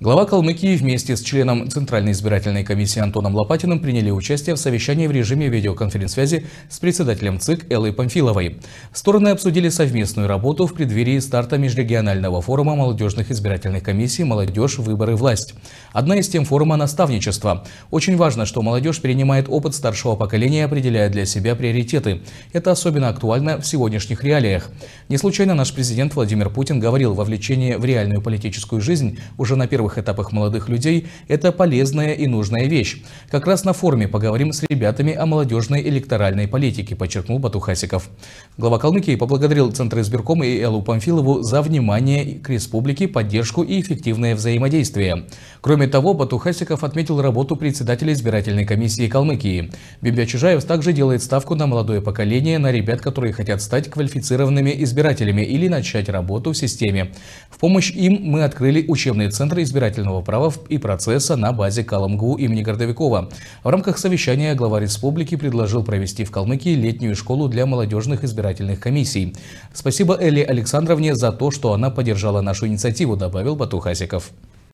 Глава Калмыкии вместе с членом Центральной избирательной комиссии Антоном Лопатиным приняли участие в совещании в режиме видеоконференц-связи с председателем ЦИК Эллой Памфиловой. Стороны обсудили совместную работу в преддверии старта Межрегионального форума молодежных избирательных комиссий «Молодежь. Выборы. Власть». Одна из тем форума – наставничество. Очень важно, что молодежь перенимает опыт старшего поколения и определяет для себя приоритеты. Это особенно актуально в сегодняшних реалиях. Не случайно наш президент Владимир Путин говорил, вовлечение в реальную политическую жизнь уже на первых первых этапах молодых людей – это полезная и нужная вещь. Как раз на форуме поговорим с ребятами о молодежной электоральной политике, подчеркнул Батухасиков. Глава Калмыкии поблагодарил Центр избиркома и Эллу Памфилову за внимание к республике, поддержку и эффективное взаимодействие. Кроме того, Батухасиков отметил работу председателя избирательной комиссии Калмыкии. Библя Чижаев также делает ставку на молодое поколение, на ребят, которые хотят стать квалифицированными избирателями или начать работу в системе. В помощь им мы открыли учебный центр избирательной избирательного права и процесса на базе Каламгу имени Гордовикова. В рамках совещания глава республики предложил провести в Калмыкии летнюю школу для молодежных избирательных комиссий. Спасибо Элли Александровне за то, что она поддержала нашу инициативу, добавил Бату Хасиков.